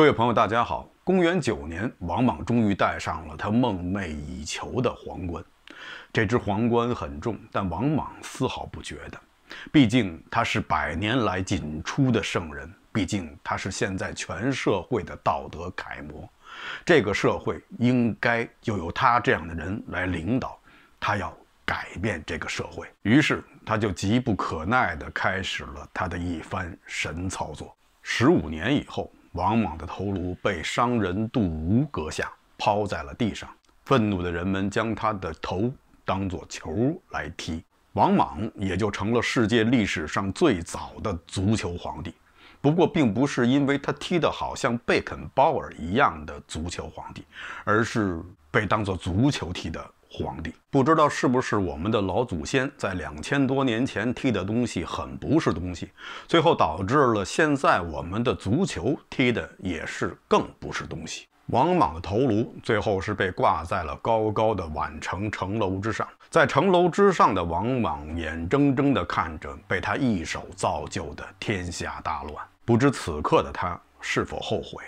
各位朋友，大家好。公元九年，王莽终于戴上了他梦寐以求的皇冠。这只皇冠很重，但王莽丝毫不觉得，毕竟他是百年来仅出的圣人，毕竟他是现在全社会的道德楷模，这个社会应该就由他这样的人来领导。他要改变这个社会，于是他就急不可耐地开始了他的一番神操作。十五年以后。王莽的头颅被商人杜吴阁下抛在了地上，愤怒的人们将他的头当作球来踢，王莽也就成了世界历史上最早的足球皇帝。不过，并不是因为他踢得好像贝肯鲍尔一样的足球皇帝，而是被当作足球踢的。皇帝不知道是不是我们的老祖先在两千多年前踢的东西很不是东西，最后导致了现在我们的足球踢的也是更不是东西。王莽的头颅最后是被挂在了高高的宛城城楼之上，在城楼之上的王莽眼睁睁地看着被他一手造就的天下大乱，不知此刻的他是否后悔？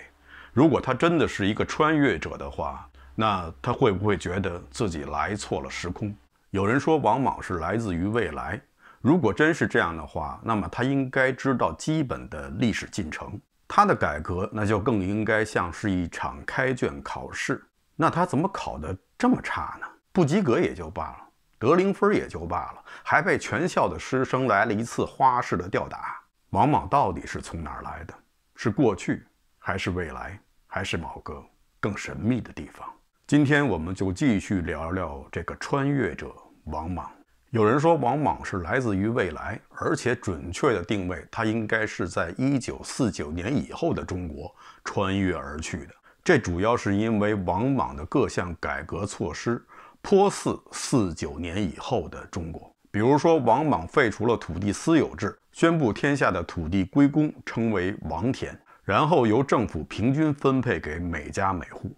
如果他真的是一个穿越者的话。那他会不会觉得自己来错了时空？有人说王莽是来自于未来。如果真是这样的话，那么他应该知道基本的历史进程。他的改革那就更应该像是一场开卷考试。那他怎么考得这么差呢？不及格也就罢了，得零分也就罢了，还被全校的师生来了一次花式的吊打。王莽到底是从哪儿来的？是过去，还是未来，还是某个更神秘的地方？今天我们就继续聊聊这个穿越者王莽。有人说王莽是来自于未来，而且准确的定位他应该是在一九四九年以后的中国穿越而去的。这主要是因为王莽的各项改革措施颇似四九年以后的中国，比如说王莽废除了土地私有制，宣布天下的土地归公，称为王田，然后由政府平均分配给每家每户。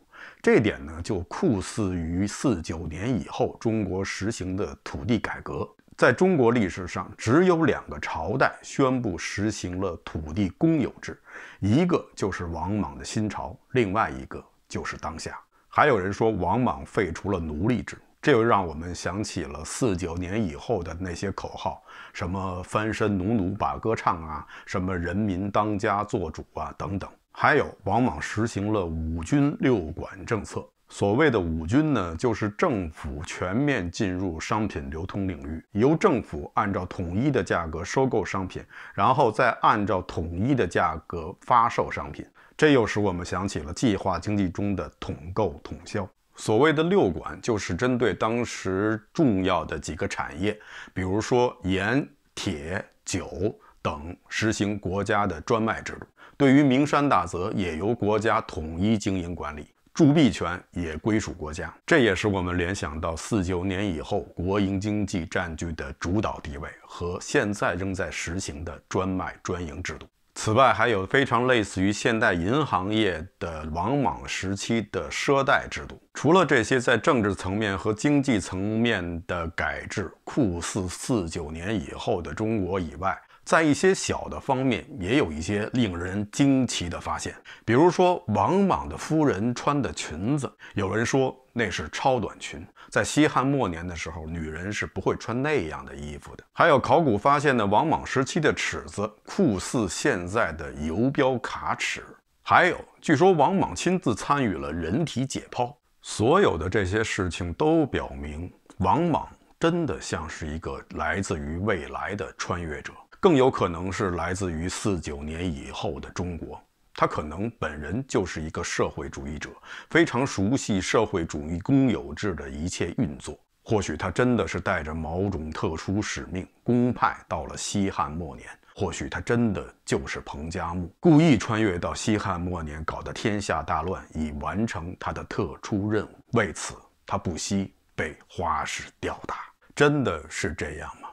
这点呢，就酷似于四九年以后中国实行的土地改革。在中国历史上，只有两个朝代宣布实行了土地公有制，一个就是王莽的新朝，另外一个就是当下。还有人说王莽废除了奴隶制，这又让我们想起了四九年以后的那些口号，什么翻身农奴把歌唱啊，什么人民当家作主啊，等等。还有，往往实行了五军六管政策。所谓的五军呢，就是政府全面进入商品流通领域，由政府按照统一的价格收购商品，然后再按照统一的价格发售商品。这又使我们想起了计划经济中的统购统销。所谓的六管，就是针对当时重要的几个产业，比如说盐、铁、酒。等实行国家的专卖制度，对于名山大泽也由国家统一经营管理，铸币权也归属国家。这也是我们联想到四九年以后国营经济占据的主导地位和现在仍在实行的专卖专营制度。此外，还有非常类似于现代银行业的王莽时期的赊贷制度。除了这些在政治层面和经济层面的改制，酷似四九年以后的中国以外，在一些小的方面也有一些令人惊奇的发现，比如说王莽的夫人穿的裙子，有人说那是超短裙，在西汉末年的时候，女人是不会穿那样的衣服的。还有考古发现的王莽时期的尺子酷似现在的游标卡尺。还有，据说王莽亲自参与了人体解剖。所有的这些事情都表明，王莽真的像是一个来自于未来的穿越者。更有可能是来自于四九年以后的中国，他可能本人就是一个社会主义者，非常熟悉社会主义公有制的一切运作。或许他真的是带着某种特殊使命，公派到了西汉末年。或许他真的就是彭加木，故意穿越到西汉末年，搞得天下大乱，以完成他的特殊任务。为此，他不惜被花式吊打。真的是这样吗？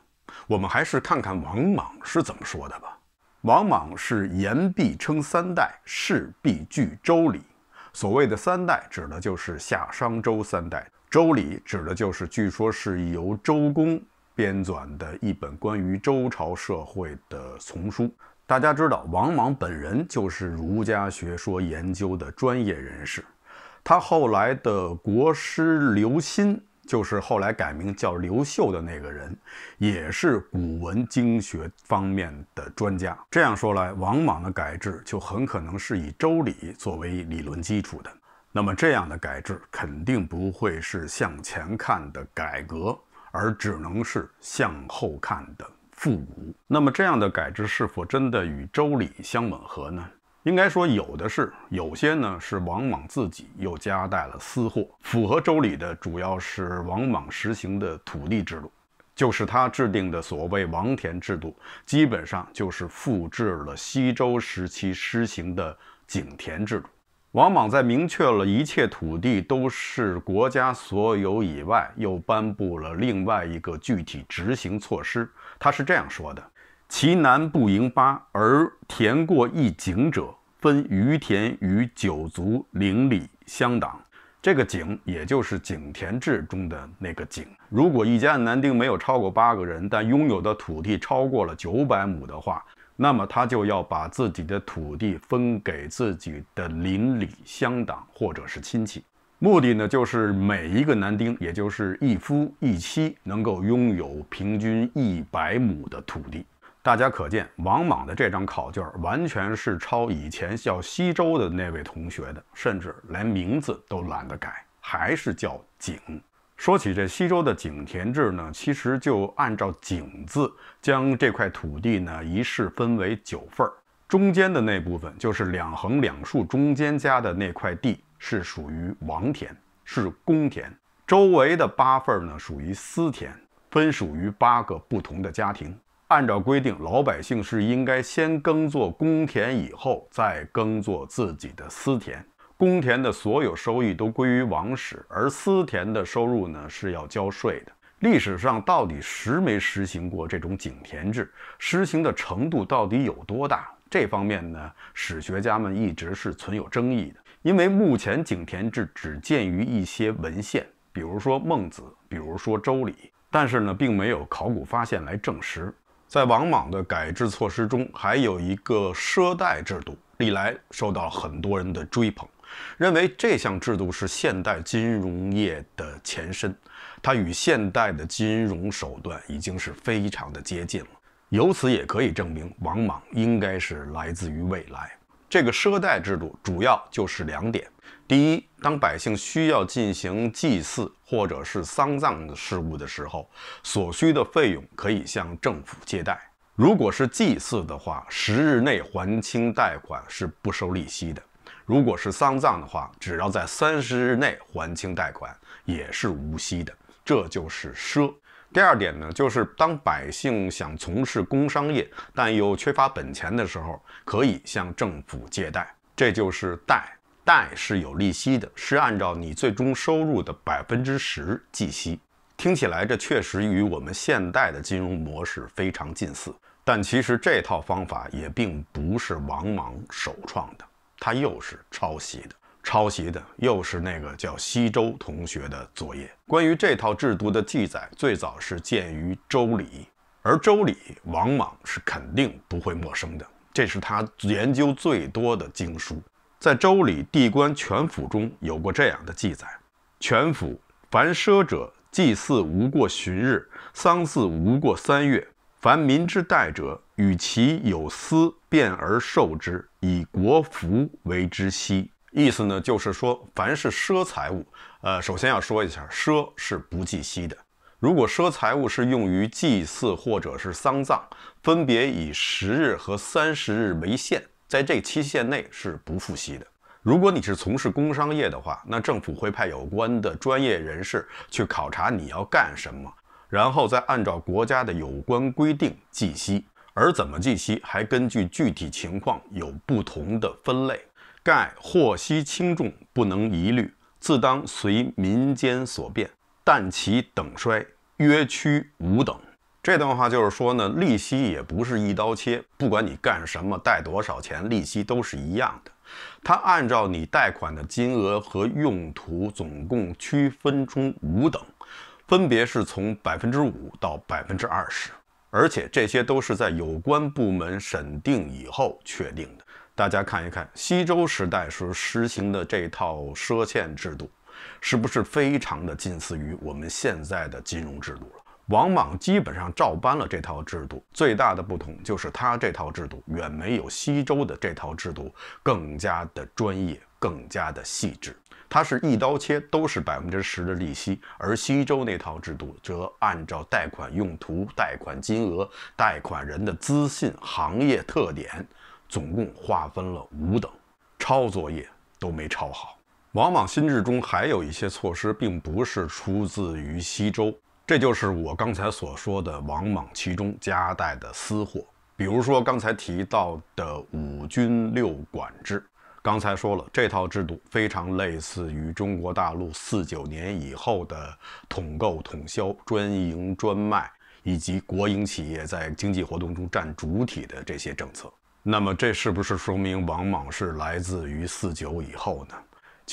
我们还是看看王莽是怎么说的吧。王莽是言必称三代，事必据《周礼》。所谓的三代，指的就是夏、商、周三代；《周礼》，指的就是据说是由周公编纂的一本关于周朝社会的丛书。大家知道，王莽本人就是儒家学说研究的专业人士，他后来的国师刘歆。就是后来改名叫刘秀的那个人，也是古文经学方面的专家。这样说来，王莽的改制就很可能是以周礼作为理论基础的。那么，这样的改制肯定不会是向前看的改革，而只能是向后看的复古。那么，这样的改制是否真的与周礼相吻合呢？应该说，有的是，有些呢是王莽自己又夹带了私货。符合周礼的，主要是王莽实行的土地制度，就是他制定的所谓王田制度，基本上就是复制了西周时期施行的井田制度。王莽在明确了一切土地都是国家所有以外，又颁布了另外一个具体执行措施。他是这样说的。其南不盈八而田过一井者，分余田与九族邻里乡党。这个井，也就是井田制中的那个井。如果一家男丁没有超过八个人，但拥有的土地超过了九百亩的话，那么他就要把自己的土地分给自己的邻里乡党或者是亲戚。目的呢，就是每一个男丁，也就是一夫一妻，能够拥有平均一百亩的土地。大家可见，王莽的这张考卷完全是抄以前叫西周的那位同学的，甚至连名字都懒得改，还是叫景。说起这西周的井田制呢，其实就按照井字将这块土地呢一式分为九份儿，中间的那部分就是两横两竖中间加的那块地是属于王田，是公田，周围的八份呢属于私田，分属于八个不同的家庭。按照规定，老百姓是应该先耕作公田，以后再耕作自己的私田。公田的所有收益都归于王室，而私田的收入呢是要交税的。历史上到底实没实行过这种井田制，实行的程度到底有多大？这方面呢，史学家们一直是存有争议的。因为目前井田制只见于一些文献，比如说《孟子》，比如说《周礼》，但是呢，并没有考古发现来证实。在王莽的改制措施中，还有一个赊贷制度，历来受到很多人的追捧，认为这项制度是现代金融业的前身，它与现代的金融手段已经是非常的接近了。由此也可以证明，王莽应该是来自于未来。这个赊贷制度主要就是两点。第一，当百姓需要进行祭祀或者是丧葬的事务的时候，所需的费用可以向政府借贷。如果是祭祀的话，十日内还清贷款是不收利息的；如果是丧葬的话，只要在三十日内还清贷款也是无息的。这就是赊。第二点呢，就是当百姓想从事工商业，但又缺乏本钱的时候，可以向政府借贷。这就是贷。贷是有利息的，是按照你最终收入的百分之十计息。听起来这确实与我们现代的金融模式非常近似，但其实这套方法也并不是王莽首创的，他又是抄袭的，抄袭的又是那个叫西周同学的作业。关于这套制度的记载，最早是见于《周礼》，而《周礼》，王莽是肯定不会陌生的，这是他研究最多的经书。在《周礼·地官·泉府》中有过这样的记载：泉府凡奢者，祭祀无过旬日，丧事无过三月。凡民之代者，与其有私便而受之，以国服为之息。意思呢，就是说，凡是奢财物，呃，首先要说一下，奢是不计息的。如果奢财物是用于祭祀或者是丧葬，分别以十日和三十日为限。在这期限内是不付息的。如果你是从事工商业的话，那政府会派有关的专业人士去考察你要干什么，然后再按照国家的有关规定计息。而怎么计息，还根据具体情况有不同的分类。盖获息轻重不能一律，自当随民间所变，但其等衰约区五等。这段话就是说呢，利息也不是一刀切，不管你干什么，贷多少钱，利息都是一样的。它按照你贷款的金额和用途，总共区分出五等，分别是从百分之五到百分之二十，而且这些都是在有关部门审定以后确定的。大家看一看，西周时代时实行的这套赊欠制度，是不是非常的近似于我们现在的金融制度了？王莽基本上照搬了这套制度，最大的不同就是他这套制度远没有西周的这套制度更加的专业、更加的细致。他是一刀切，都是百分之十的利息，而西周那套制度则按照贷款用途、贷款金额、贷款人的资信、行业特点，总共划分了五等。抄作业都没抄好。王莽新智中还有一些措施，并不是出自于西周。这就是我刚才所说的王莽其中夹带的私货，比如说刚才提到的五军六管制。刚才说了，这套制度非常类似于中国大陆四九年以后的统购统销、专营专卖，以及国营企业在经济活动中占主体的这些政策。那么，这是不是说明王莽是来自于四九以后呢？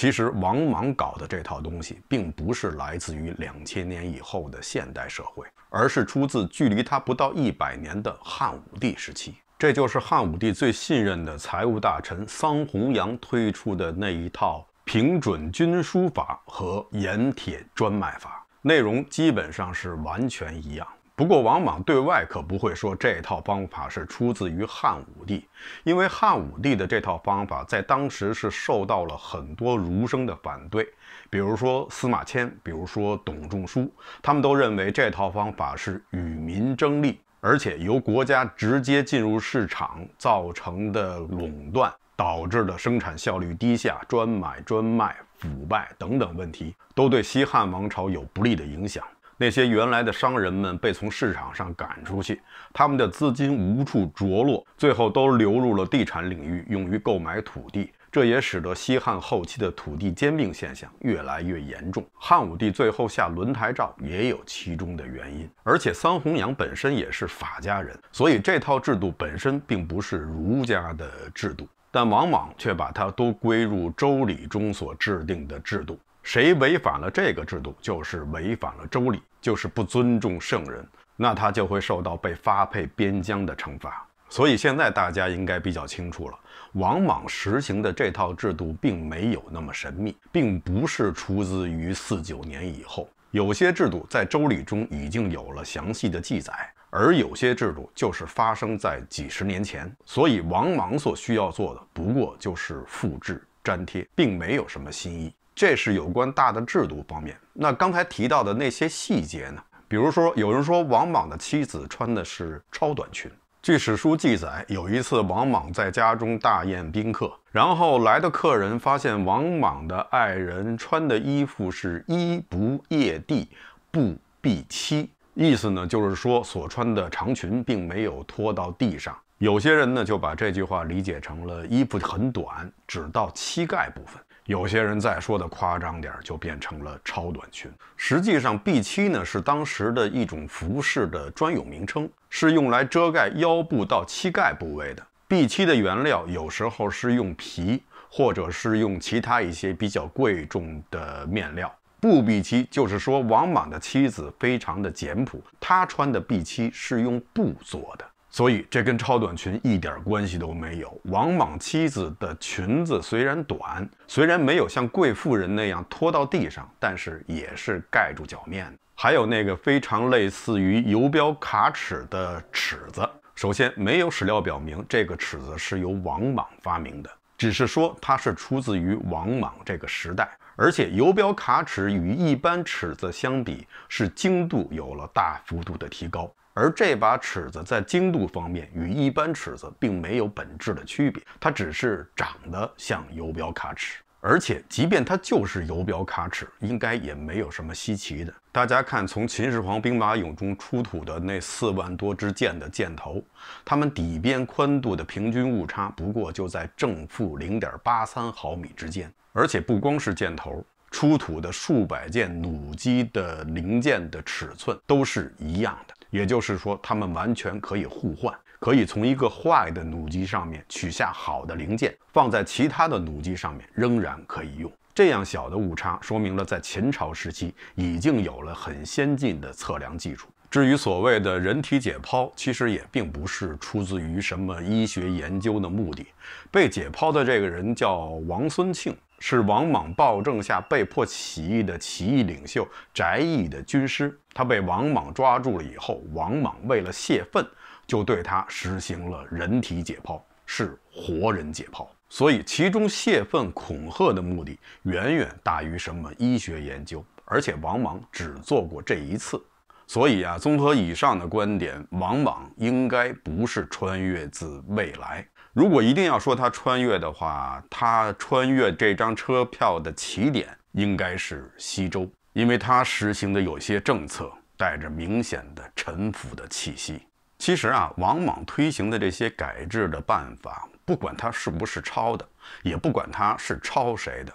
其实，王莽搞的这套东西，并不是来自于两千年以后的现代社会，而是出自距离他不到一百年的汉武帝时期。这就是汉武帝最信任的财务大臣桑弘羊推出的那一套平准军书法和盐铁专卖法，内容基本上是完全一样。不过，王莽对外可不会说这套方法是出自于汉武帝，因为汉武帝的这套方法在当时是受到了很多儒生的反对，比如说司马迁，比如说董仲舒，他们都认为这套方法是与民争利，而且由国家直接进入市场造成的垄断，导致的生产效率低下、专买专卖、腐败等等问题，都对西汉王朝有不利的影响。那些原来的商人们被从市场上赶出去，他们的资金无处着落，最后都流入了地产领域，用于购买土地。这也使得西汉后期的土地兼并现象越来越严重。汉武帝最后下轮台诏也有其中的原因。而且桑弘羊本身也是法家人，所以这套制度本身并不是儒家的制度，但往往却把它都归入周礼中所制定的制度。谁违反了这个制度，就是违反了周礼，就是不尊重圣人，那他就会受到被发配边疆的惩罚。所以现在大家应该比较清楚了，王莽实行的这套制度并没有那么神秘，并不是出自于四九年以后。有些制度在周礼中已经有了详细的记载，而有些制度就是发生在几十年前。所以王莽所需要做的，不过就是复制粘贴，并没有什么新意。这是有关大的制度方面，那刚才提到的那些细节呢？比如说，有人说王莽的妻子穿的是超短裙。据史书记载，有一次王莽在家中大宴宾客，然后来的客人发现王莽的爱人穿的衣服是衣不曳地，不蔽膝。意思呢，就是说所穿的长裙并没有拖到地上。有些人呢，就把这句话理解成了衣服很短，只到膝盖部分。有些人再说的夸张点，就变成了超短裙。实际上，b 七呢是当时的一种服饰的专有名称，是用来遮盖腰部到膝盖部位的。B 七的原料有时候是用皮，或者是用其他一些比较贵重的面料。布 B 七就是说王莽的妻子非常的简朴，她穿的 B 七是用布做的。所以这跟超短裙一点关系都没有。王莽妻子的裙子虽然短，虽然没有像贵妇人那样拖到地上，但是也是盖住脚面还有那个非常类似于游标卡尺的尺子，首先没有史料表明这个尺子是由王莽发明的，只是说它是出自于王莽这个时代。而且游标卡尺与一般尺子相比，是精度有了大幅度的提高。而这把尺子在精度方面与一般尺子并没有本质的区别，它只是长得像游标卡尺。而且，即便它就是游标卡尺，应该也没有什么稀奇的。大家看，从秦始皇兵马俑中出土的那四万多支箭的箭头，它们底边宽度的平均误差不过就在正负零点八三毫米之间。而且，不光是箭头，出土的数百件弩机的零件的尺寸都是一样的。也就是说，他们完全可以互换，可以从一个坏的弩机上面取下好的零件，放在其他的弩机上面仍然可以用。这样小的误差，说明了在秦朝时期已经有了很先进的测量技术。至于所谓的人体解剖，其实也并不是出自于什么医学研究的目的。被解剖的这个人叫王孙庆。是王莽暴政下被迫起义的起义领袖翟义的军师。他被王莽抓住了以后，王莽为了泄愤，就对他实行了人体解剖，是活人解剖。所以，其中泄愤恐吓的目的远远大于什么医学研究。而且，王莽只做过这一次。所以啊，综合以上的观点，王莽应该不是穿越自未来。如果一定要说他穿越的话，他穿越这张车票的起点应该是西周，因为他实行的有些政策带着明显的臣服的气息。其实啊，王莽推行的这些改制的办法，不管他是不是抄的，也不管他是抄谁的，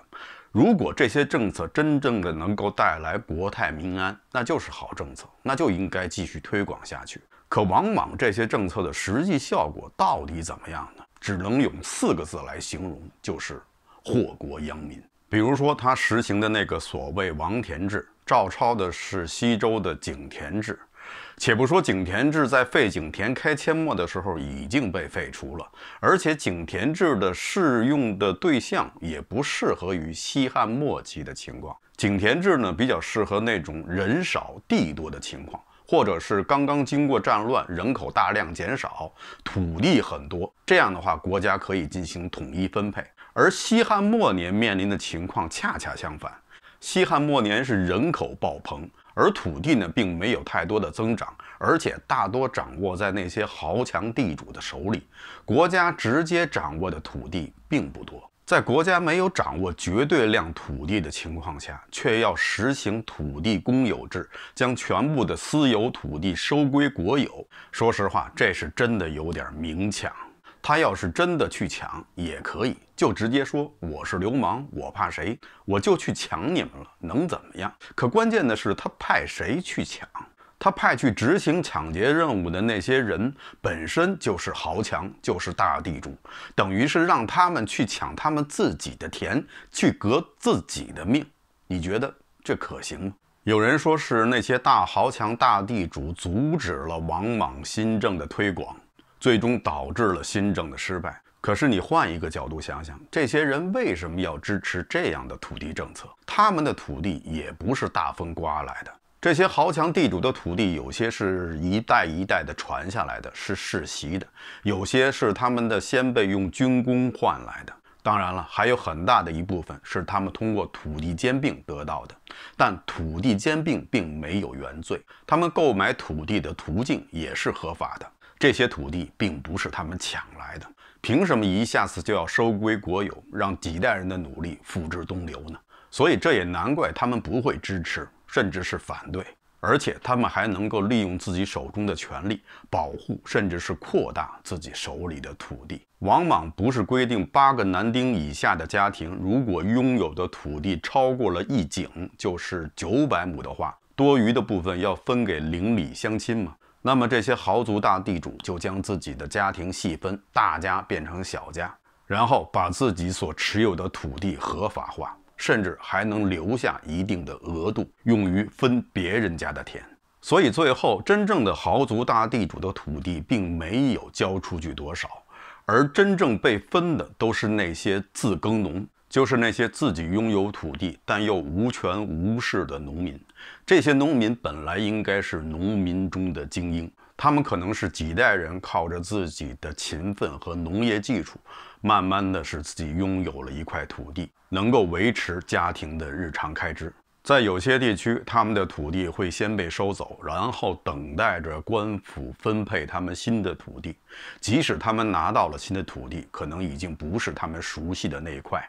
如果这些政策真正的能够带来国泰民安，那就是好政策，那就应该继续推广下去。可王莽这些政策的实际效果到底怎么样呢？只能用四个字来形容，就是祸国殃民。比如说，他实行的那个所谓王田制，照抄的是西周的井田制。且不说井田制在废井田、开阡陌的时候已经被废除了，而且井田制的适用的对象也不适合于西汉末期的情况。井田制呢，比较适合那种人少地多的情况。或者是刚刚经过战乱，人口大量减少，土地很多，这样的话国家可以进行统一分配。而西汉末年面临的情况恰恰相反，西汉末年是人口爆棚，而土地呢并没有太多的增长，而且大多掌握在那些豪强地主的手里，国家直接掌握的土地并不多。在国家没有掌握绝对量土地的情况下，却要实行土地公有制，将全部的私有土地收归国有。说实话，这是真的有点明抢。他要是真的去抢，也可以，就直接说我是流氓，我怕谁？我就去抢你们了，能怎么样？可关键的是，他派谁去抢？他派去执行抢劫任务的那些人本身就是豪强，就是大地主，等于是让他们去抢他们自己的田，去革自己的命。你觉得这可行吗？有人说是那些大豪强、大地主阻止了王莽新政的推广，最终导致了新政的失败。可是你换一个角度想想，这些人为什么要支持这样的土地政策？他们的土地也不是大风刮来的。这些豪强地主的土地，有些是一代一代的传下来的，是世袭的；有些是他们的先辈用军功换来的。当然了，还有很大的一部分是他们通过土地兼并得到的。但土地兼并并没有原罪，他们购买土地的途径也是合法的。这些土地并不是他们抢来的，凭什么一下子就要收归国有，让几代人的努力付之东流呢？所以这也难怪他们不会支持。甚至是反对，而且他们还能够利用自己手中的权力，保护甚至是扩大自己手里的土地。往往不是规定八个男丁以下的家庭，如果拥有的土地超过了一井，就是九百亩的话，多余的部分要分给邻里乡亲嘛？那么这些豪族大地主就将自己的家庭细分，大家变成小家，然后把自己所持有的土地合法化。甚至还能留下一定的额度，用于分别人家的田。所以最后，真正的豪族大地主的土地并没有交出去多少，而真正被分的都是那些自耕农，就是那些自己拥有土地但又无权无势的农民。这些农民本来应该是农民中的精英。他们可能是几代人靠着自己的勤奋和农业技术，慢慢的使自己拥有了一块土地，能够维持家庭的日常开支。在有些地区，他们的土地会先被收走，然后等待着官府分配他们新的土地。即使他们拿到了新的土地，可能已经不是他们熟悉的那一块，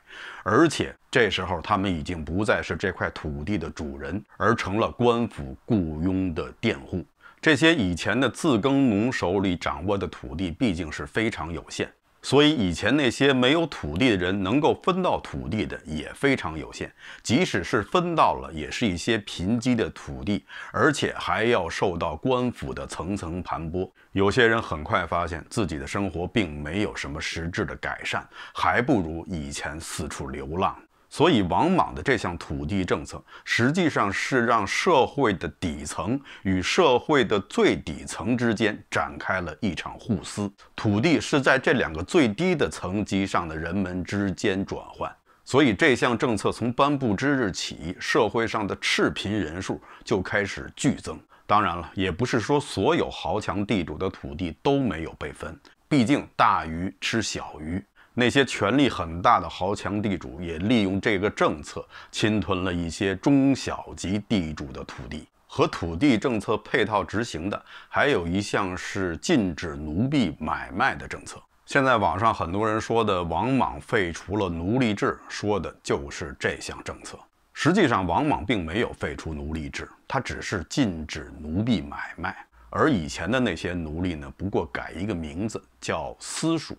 而且这时候他们已经不再是这块土地的主人，而成了官府雇佣的佃户。这些以前的自耕农手里掌握的土地毕竟是非常有限，所以以前那些没有土地的人能够分到土地的也非常有限。即使是分到了，也是一些贫瘠的土地，而且还要受到官府的层层盘剥。有些人很快发现自己的生活并没有什么实质的改善，还不如以前四处流浪。所以，王莽的这项土地政策实际上是让社会的底层与社会的最底层之间展开了一场互撕。土地是在这两个最低的层级上的人们之间转换。所以，这项政策从颁布之日起，社会上的赤贫人数就开始剧增。当然了，也不是说所有豪强地主的土地都没有被分，毕竟大鱼吃小鱼。那些权力很大的豪强地主也利用这个政策侵吞了一些中小级地主的土地。和土地政策配套执行的，还有一项是禁止奴婢买卖的政策。现在网上很多人说的王莽废除了奴隶制，说的就是这项政策。实际上，王莽并没有废除奴隶制，他只是禁止奴婢买卖。而以前的那些奴隶呢？不过改一个名字叫私属，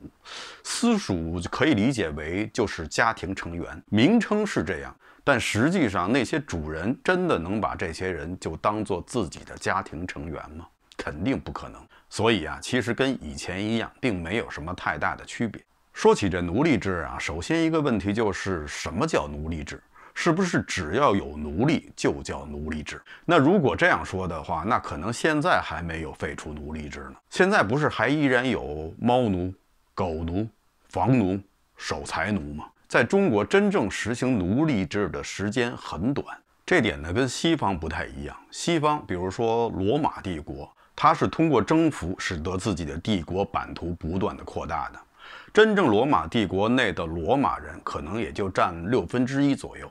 私属可以理解为就是家庭成员，名称是这样，但实际上那些主人真的能把这些人就当做自己的家庭成员吗？肯定不可能。所以啊，其实跟以前一样，并没有什么太大的区别。说起这奴隶制啊，首先一个问题就是什么叫奴隶制？是不是只要有奴隶就叫奴隶制？那如果这样说的话，那可能现在还没有废除奴隶制呢。现在不是还依然有猫奴、狗奴、房奴、守财奴吗？在中国，真正实行奴隶制的时间很短，这点呢跟西方不太一样。西方，比如说罗马帝国，它是通过征服使得自己的帝国版图不断的扩大的。真正罗马帝国内的罗马人可能也就占六分之一左右。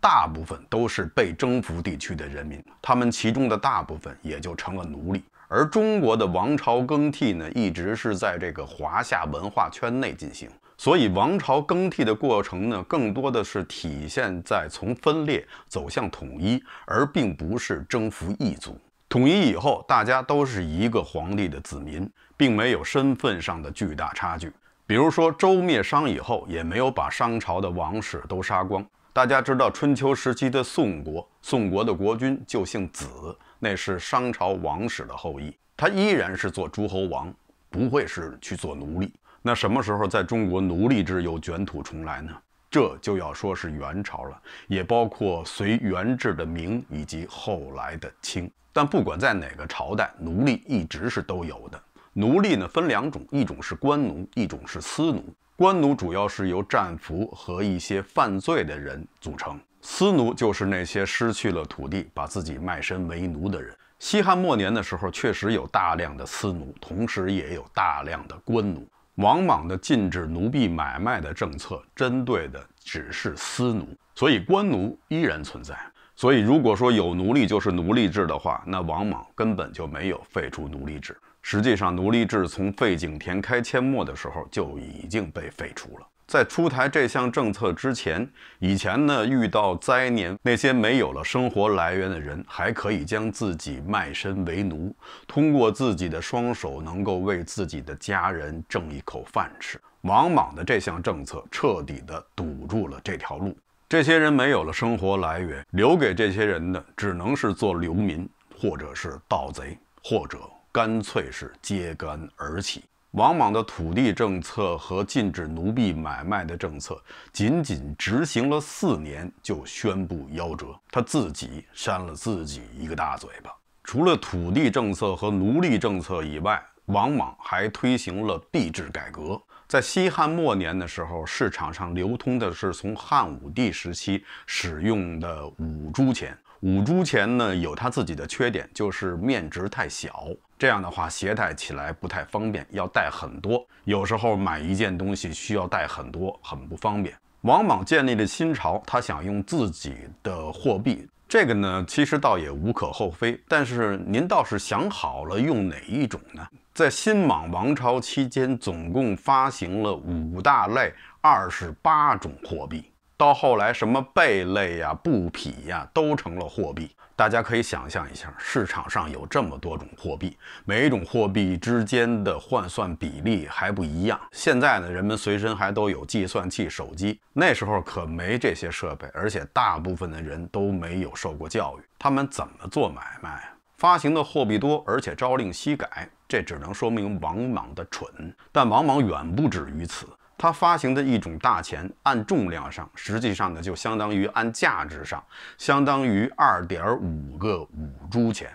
大部分都是被征服地区的人民，他们其中的大部分也就成了奴隶。而中国的王朝更替呢，一直是在这个华夏文化圈内进行，所以王朝更替的过程呢，更多的是体现在从分裂走向统一，而并不是征服异族。统一以后，大家都是一个皇帝的子民，并没有身份上的巨大差距。比如说，周灭商以后，也没有把商朝的王室都杀光。大家知道春秋时期的宋国，宋国的国君就姓子，那是商朝王室的后裔。他依然是做诸侯王，不会是去做奴隶。那什么时候在中国奴隶制又卷土重来呢？这就要说是元朝了，也包括隋元制的明以及后来的清。但不管在哪个朝代，奴隶一直是都有的。奴隶呢分两种，一种是官奴，一种是私奴。官奴主要是由战俘和一些犯罪的人组成，私奴就是那些失去了土地，把自己卖身为奴的人。西汉末年的时候，确实有大量的私奴，同时也有大量的官奴。王莽的禁止奴婢买卖的政策，针对的只是私奴，所以官奴依然存在。所以，如果说有奴隶就是奴隶制的话，那王莽根本就没有废除奴隶制。实际上，奴隶制从废井田、开阡陌的时候就已经被废除了。在出台这项政策之前，以前呢遇到灾年，那些没有了生活来源的人，还可以将自己卖身为奴，通过自己的双手能够为自己的家人挣一口饭吃。王莽的这项政策彻底的堵住了这条路，这些人没有了生活来源，留给这些人的只能是做流民，或者是盗贼，或者。干脆是揭竿而起。王莽的土地政策和禁止奴婢买卖的政策，仅仅执行了四年就宣布夭折，他自己扇了自己一个大嘴巴。除了土地政策和奴隶政策以外，王莽还推行了币制改革。在西汉末年的时候，市场上流通的是从汉武帝时期使用的五铢钱。五铢钱呢，有它自己的缺点，就是面值太小。这样的话携带起来不太方便，要带很多。有时候买一件东西需要带很多，很不方便。王莽建立了新朝，他想用自己的货币，这个呢其实倒也无可厚非。但是您倒是想好了用哪一种呢？在新莽王朝期间，总共发行了五大类二十八种货币。到后来，什么贝类呀、布匹呀，都成了货币。大家可以想象一下，市场上有这么多种货币，每一种货币之间的换算比例还不一样。现在呢，人们随身还都有计算器、手机，那时候可没这些设备，而且大部分的人都没有受过教育，他们怎么做买卖？发行的货币多，而且朝令夕改，这只能说明王莽的蠢。但王莽远不止于此。它发行的一种大钱，按重量上，实际上呢，就相当于按价值上，相当于二点五个五铢钱。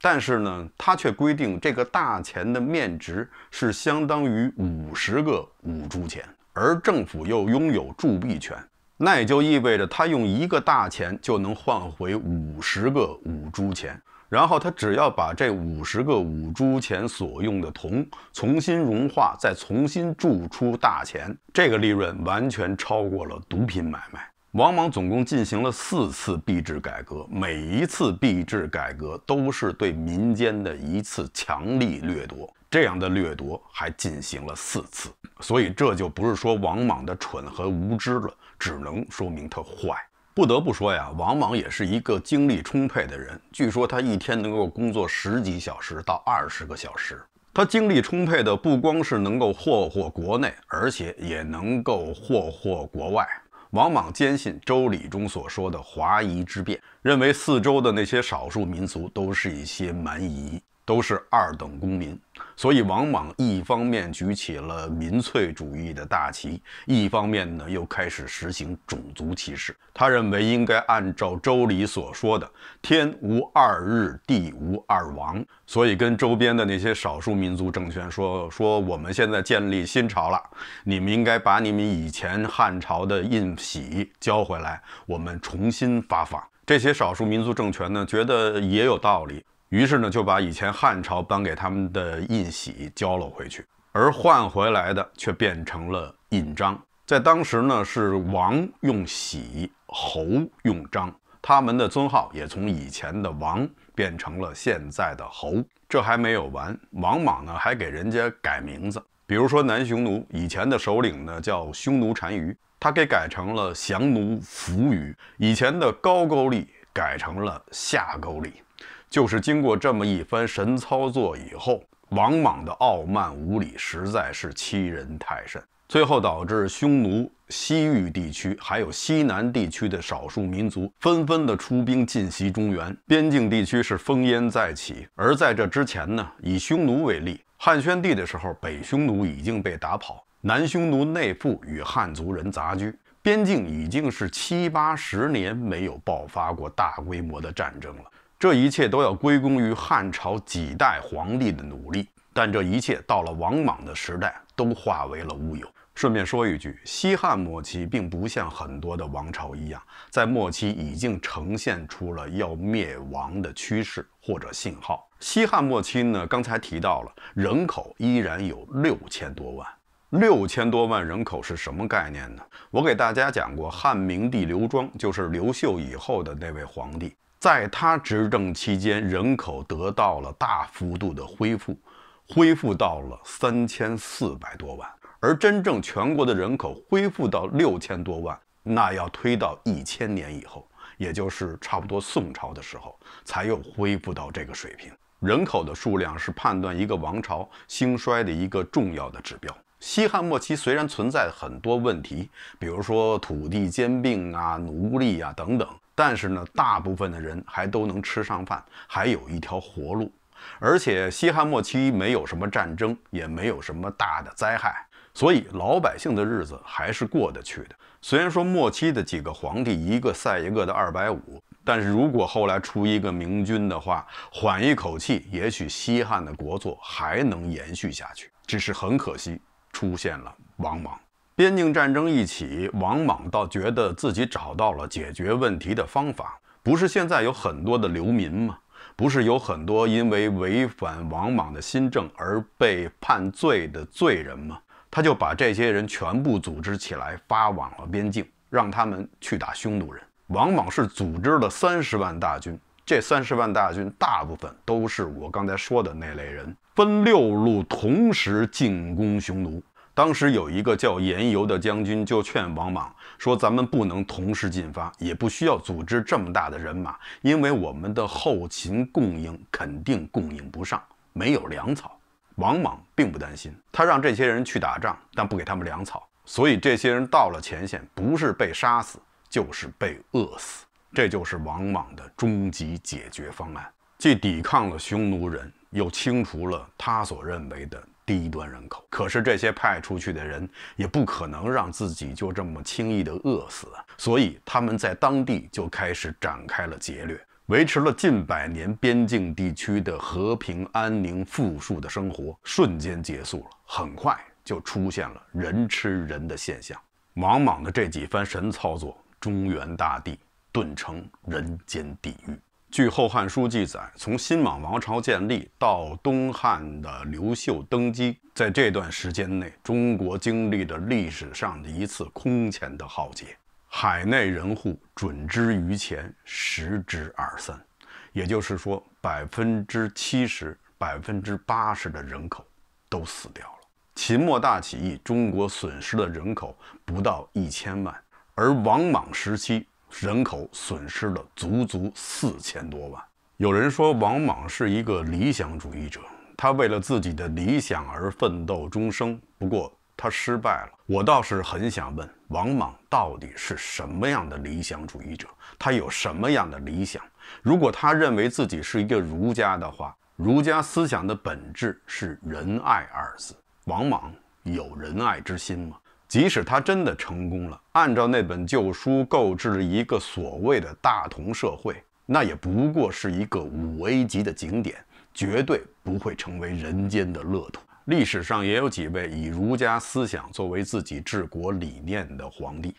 但是呢，它却规定这个大钱的面值是相当于五十个五铢钱，而政府又拥有铸币权，那也就意味着他用一个大钱就能换回五十个五铢钱。然后他只要把这五十个五铢钱所用的铜重新融化，再重新铸出大钱，这个利润完全超过了毒品买卖。王莽总共进行了四次币制改革，每一次币制改革都是对民间的一次强力掠夺。这样的掠夺还进行了四次，所以这就不是说王莽的蠢和无知了，只能说明他坏。不得不说呀，王莽也是一个精力充沛的人。据说他一天能够工作十几小时到二十个小时。他精力充沛的不光是能够霍霍国内，而且也能够霍霍国外。王莽坚信《周礼》中所说的“华夷之辨”，认为四周的那些少数民族都是一些蛮夷。都是二等公民，所以王莽一方面举起了民粹主义的大旗，一方面呢又开始实行种族歧视。他认为应该按照周礼所说的“天无二日，地无二王”，所以跟周边的那些少数民族政权说：“说我们现在建立新朝了，你们应该把你们以前汉朝的印玺交回来，我们重新发放。”这些少数民族政权呢，觉得也有道理。于是呢，就把以前汉朝颁给他们的印玺交了回去，而换回来的却变成了印章。在当时呢，是王用玺，侯用章。他们的尊号也从以前的王变成了现在的侯。这还没有完，王莽呢还给人家改名字。比如说南匈奴以前的首领呢叫匈奴单于，他给改成了降奴扶余；以前的高句丽改成了下勾丽。就是经过这么一番神操作以后，王莽的傲慢无礼实在是欺人太甚，最后导致匈奴、西域地区还有西南地区的少数民族纷纷的出兵进袭中原边境地区，是烽烟再起。而在这之前呢，以匈奴为例，汉宣帝的时候，北匈奴已经被打跑，南匈奴内附与汉族人杂居，边境已经是七八十年没有爆发过大规模的战争了。这一切都要归功于汉朝几代皇帝的努力，但这一切到了王莽的时代都化为了乌有。顺便说一句，西汉末期并不像很多的王朝一样，在末期已经呈现出了要灭亡的趋势或者信号。西汉末期呢，刚才提到了人口依然有六千多万，六千多万人口是什么概念呢？我给大家讲过，汉明帝刘庄就是刘秀以后的那位皇帝。在他执政期间，人口得到了大幅度的恢复，恢复到了三千四百多万。而真正全国的人口恢复到六千多万，那要推到一千年以后，也就是差不多宋朝的时候，才又恢复到这个水平。人口的数量是判断一个王朝兴衰的一个重要的指标。西汉末期虽然存在很多问题，比如说土地兼并啊、奴隶啊等等。但是呢，大部分的人还都能吃上饭，还有一条活路，而且西汉末期没有什么战争，也没有什么大的灾害，所以老百姓的日子还是过得去的。虽然说末期的几个皇帝一个赛一个的二百五，但是如果后来出一个明君的话，缓一口气，也许西汉的国祚还能延续下去。只是很可惜，出现了王莽。边境战争一起，王莽倒觉得自己找到了解决问题的方法。不是现在有很多的流民吗？不是有很多因为违反王莽的新政而被判罪的罪人吗？他就把这些人全部组织起来，发往了边境，让他们去打匈奴人。王莽是组织了三十万大军，这三十万大军大部分都是我刚才说的那类人，分六路同时进攻匈奴。当时有一个叫严尤的将军就劝王莽说：“咱们不能同时进发，也不需要组织这么大的人马，因为我们的后勤供应肯定供应不上，没有粮草。”王莽并不担心，他让这些人去打仗，但不给他们粮草，所以这些人到了前线，不是被杀死，就是被饿死。这就是王莽的终极解决方案，既抵抗了匈奴人，又清除了他所认为的。低端人口，可是这些派出去的人也不可能让自己就这么轻易的饿死，所以他们在当地就开始展开了劫掠，维持了近百年边境地区的和平安宁富庶的生活瞬间结束了，很快就出现了人吃人的现象。王莽的这几番神操作，中原大地顿成人间地狱。据《后汉书》记载，从新莽王朝建立到东汉的刘秀登基，在这段时间内，中国经历了历史上的一次空前的浩劫，海内人户准之于前，十之二三，也就是说，百分之七十、百分之八十的人口都死掉了。秦末大起义，中国损失的人口不到一千万，而王莽时期。人口损失了足足四千多万。有人说王莽是一个理想主义者，他为了自己的理想而奋斗终生。不过他失败了。我倒是很想问，王莽到底是什么样的理想主义者？他有什么样的理想？如果他认为自己是一个儒家的话，儒家思想的本质是仁爱二字。王莽有仁爱之心吗？即使他真的成功了，按照那本旧书购置一个所谓的大同社会，那也不过是一个五 A 级的景点，绝对不会成为人间的乐土。历史上也有几位以儒家思想作为自己治国理念的皇帝。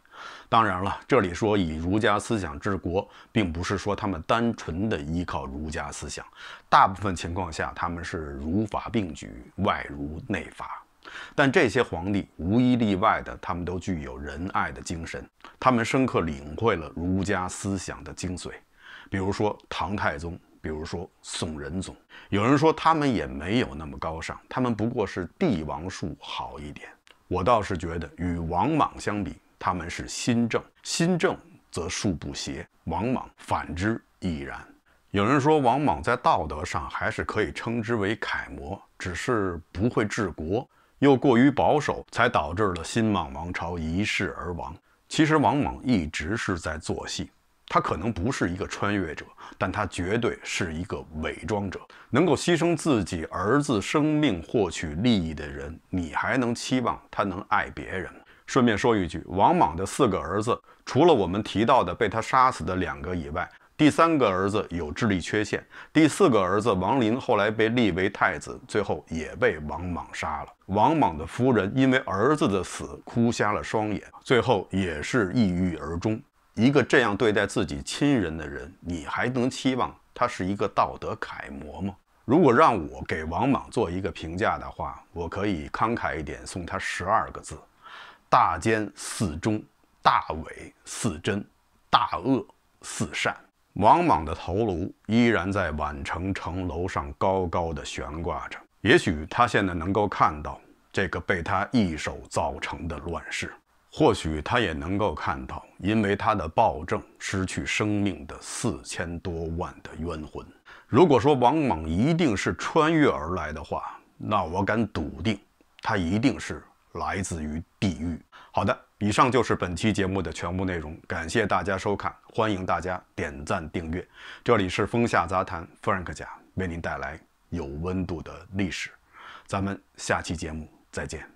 当然了，这里说以儒家思想治国，并不是说他们单纯的依靠儒家思想，大部分情况下他们是儒法并举，外儒内法。但这些皇帝无一例外的，他们都具有仁爱的精神，他们深刻领会了儒家思想的精髓。比如说唐太宗，比如说宋仁宗。有人说他们也没有那么高尚，他们不过是帝王术好一点。我倒是觉得与王莽相比，他们是新政，新政则术不邪，王莽反之亦然。有人说王莽在道德上还是可以称之为楷模，只是不会治国。又过于保守，才导致了新莽王朝一世而亡。其实王莽一直是在做戏，他可能不是一个穿越者，但他绝对是一个伪装者。能够牺牲自己儿子生命获取利益的人，你还能期望他能爱别人顺便说一句，王莽的四个儿子，除了我们提到的被他杀死的两个以外。第三个儿子有智力缺陷，第四个儿子王林后来被立为太子，最后也被王莽杀了。王莽的夫人因为儿子的死哭瞎了双眼，最后也是抑郁而终。一个这样对待自己亲人的人，你还能期望他是一个道德楷模吗？如果让我给王莽做一个评价的话，我可以慷慨一点，送他十二个字：大奸似忠，大伪似真，大恶似善。王莽的头颅依然在宛城城楼上高高的悬挂着。也许他现在能够看到这个被他一手造成的乱世，或许他也能够看到因为他的暴政失去生命的四千多万的冤魂。如果说王莽一定是穿越而来的话，那我敢笃定，他一定是来自于地狱。好的。以上就是本期节目的全部内容，感谢大家收看，欢迎大家点赞订阅。这里是风下杂谈，Frank 甲为您带来有温度的历史，咱们下期节目再见。